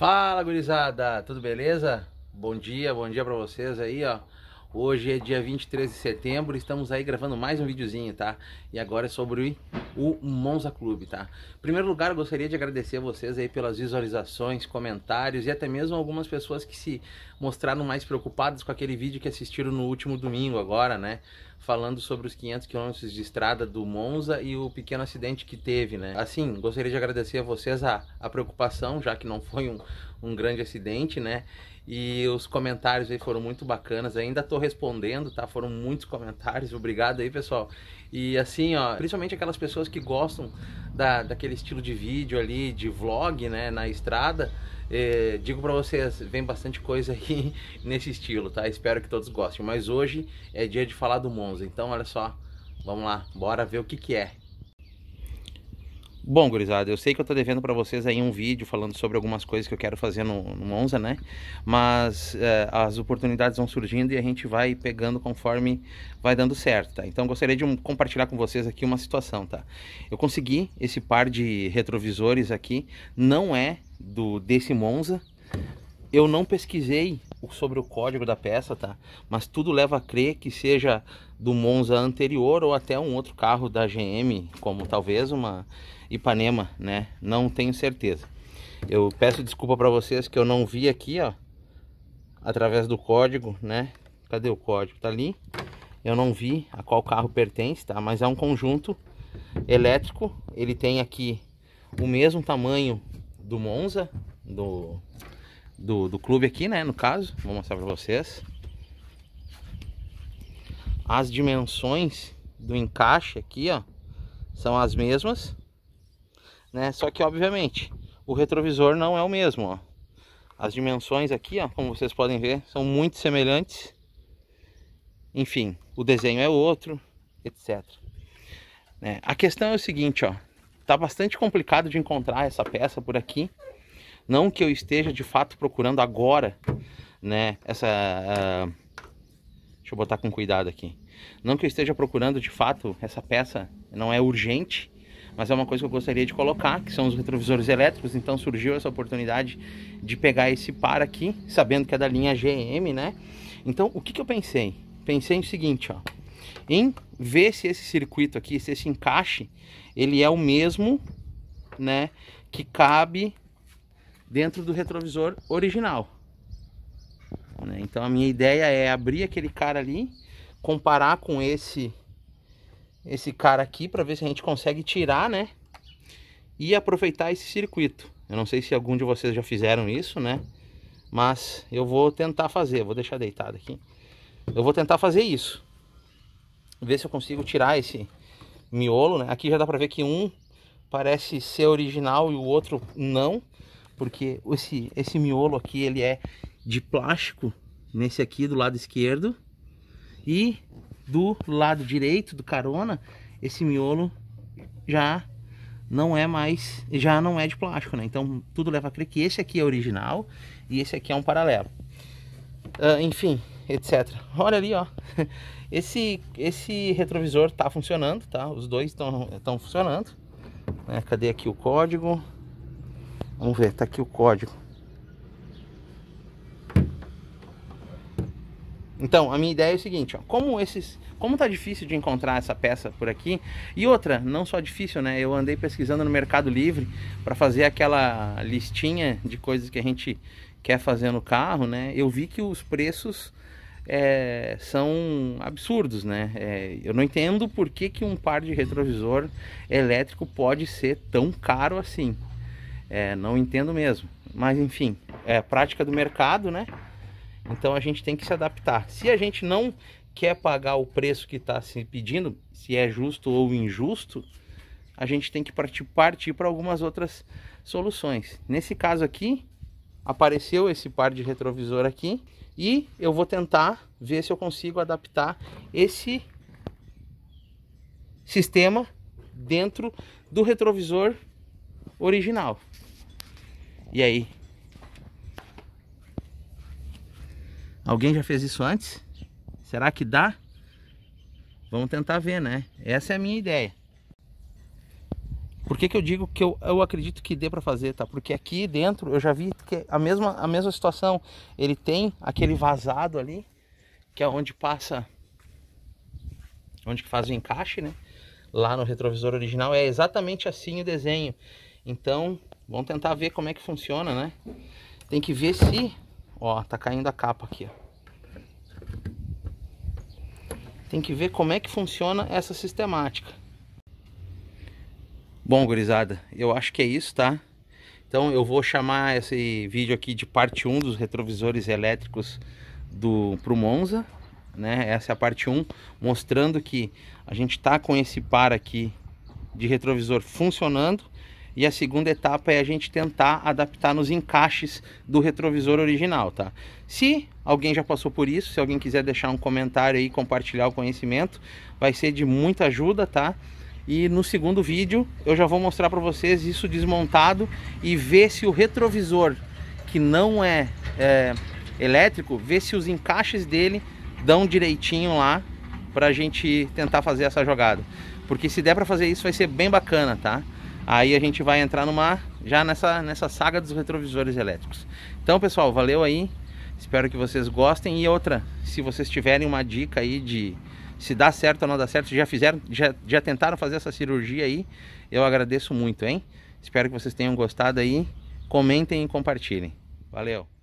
Fala gurizada, tudo beleza? Bom dia, bom dia pra vocês aí, ó. Hoje é dia 23 de setembro, estamos aí gravando mais um videozinho, tá? E agora é sobre o Monza Clube, tá? Em primeiro lugar, eu gostaria de agradecer a vocês aí pelas visualizações, comentários e até mesmo algumas pessoas que se mostraram mais preocupadas com aquele vídeo que assistiram no último domingo agora, né? falando sobre os 500 quilômetros de estrada do Monza e o pequeno acidente que teve, né? Assim, gostaria de agradecer a vocês a, a preocupação, já que não foi um, um grande acidente, né? E os comentários aí foram muito bacanas, ainda tô respondendo, tá? Foram muitos comentários, obrigado aí, pessoal. E assim, ó, principalmente aquelas pessoas que gostam da, daquele estilo de vídeo ali, de vlog, né, na estrada, é, digo para vocês, vem bastante coisa aqui nesse estilo, tá? Espero que todos gostem. Mas hoje é dia de falar do Monza, então olha só, vamos lá, bora ver o que que é. Bom, gurizada, eu sei que eu tô devendo para vocês aí um vídeo falando sobre algumas coisas que eu quero fazer no, no Monza, né? Mas é, as oportunidades vão surgindo e a gente vai pegando conforme vai dando certo, tá? Então gostaria de um, compartilhar com vocês aqui uma situação, tá? Eu consegui esse par de retrovisores aqui, não é do desse Monza. Eu não pesquisei sobre o código da peça, tá? Mas tudo leva a crer que seja do Monza anterior ou até um outro carro da GM, como talvez uma Ipanema, né? Não tenho certeza. Eu peço desculpa para vocês que eu não vi aqui, ó, através do código, né? Cadê o código? Tá ali. Eu não vi a qual carro pertence, tá? Mas é um conjunto elétrico. Ele tem aqui o mesmo tamanho do Monza, do do, do clube aqui, né? No caso, vou mostrar pra vocês. As dimensões do encaixe aqui, ó, são as mesmas, né? Só que, obviamente, o retrovisor não é o mesmo, ó. As dimensões aqui, ó, como vocês podem ver, são muito semelhantes. Enfim, o desenho é outro, etc. Né? A questão é o seguinte, ó. Tá bastante complicado de encontrar essa peça por aqui. Não que eu esteja de fato procurando agora, né? Essa. Uh, deixa eu botar com cuidado aqui. Não que eu esteja procurando de fato essa peça, não é urgente, mas é uma coisa que eu gostaria de colocar, que são os retrovisores elétricos. Então surgiu essa oportunidade de pegar esse par aqui, sabendo que é da linha GM, né? Então o que, que eu pensei? Pensei no seguinte, ó, em ver se esse circuito aqui, se esse encaixe, ele é o mesmo, né, que cabe dentro do retrovisor original. Né? Então a minha ideia é abrir aquele cara ali, comparar com esse esse cara aqui para ver se a gente consegue tirar, né? E aproveitar esse circuito. Eu não sei se algum de vocês já fizeram isso, né? Mas eu vou tentar fazer, vou deixar deitado aqui. Eu vou tentar fazer isso. Ver se eu consigo tirar esse miolo, né? Aqui já dá para ver que um parece ser original e o outro não porque esse, esse miolo aqui ele é de plástico nesse aqui do lado esquerdo e do lado direito do carona esse miolo já não é mais já não é de plástico né então tudo leva a crer que esse aqui é original e esse aqui é um paralelo uh, enfim etc olha ali ó esse esse retrovisor tá funcionando tá os dois estão estão funcionando né? cadê aqui o código Vamos ver, tá aqui o código. Então, a minha ideia é o seguinte, ó, como esses, como tá difícil de encontrar essa peça por aqui, e outra, não só difícil, né? Eu andei pesquisando no Mercado Livre para fazer aquela listinha de coisas que a gente quer fazer no carro, né? Eu vi que os preços é, são absurdos, né? É, eu não entendo por que, que um par de retrovisor elétrico pode ser tão caro assim. É, não entendo mesmo. Mas enfim, é prática do mercado, né? Então a gente tem que se adaptar. Se a gente não quer pagar o preço que está se pedindo, se é justo ou injusto, a gente tem que partir para algumas outras soluções. Nesse caso aqui, apareceu esse par de retrovisor aqui e eu vou tentar ver se eu consigo adaptar esse sistema dentro do retrovisor original. E aí? Alguém já fez isso antes? Será que dá? Vamos tentar ver, né? Essa é a minha ideia. Por que, que eu digo que eu, eu acredito que dê para fazer, tá? Porque aqui dentro eu já vi que a mesma, a mesma situação. Ele tem aquele vazado ali, que é onde passa... Onde faz o encaixe, né? Lá no retrovisor original. É exatamente assim o desenho. Então, vamos tentar ver como é que funciona, né? Tem que ver se... Ó, tá caindo a capa aqui, ó. Tem que ver como é que funciona essa sistemática. Bom, gurizada, eu acho que é isso, tá? Então eu vou chamar esse vídeo aqui de parte 1 dos retrovisores elétricos do pro Monza, né? Essa é a parte 1, mostrando que a gente tá com esse par aqui de retrovisor funcionando, e a segunda etapa é a gente tentar adaptar nos encaixes do retrovisor original, tá? Se alguém já passou por isso, se alguém quiser deixar um comentário aí, compartilhar o conhecimento, vai ser de muita ajuda, tá? E no segundo vídeo eu já vou mostrar para vocês isso desmontado e ver se o retrovisor que não é, é elétrico, ver se os encaixes dele dão direitinho lá para a gente tentar fazer essa jogada. Porque se der para fazer isso vai ser bem bacana, tá? Aí a gente vai entrar numa já nessa, nessa saga dos retrovisores elétricos. Então, pessoal, valeu aí. Espero que vocês gostem. E outra, se vocês tiverem uma dica aí de se dá certo ou não dá certo, já fizeram, já, já tentaram fazer essa cirurgia aí, eu agradeço muito, hein? Espero que vocês tenham gostado aí. Comentem e compartilhem. Valeu!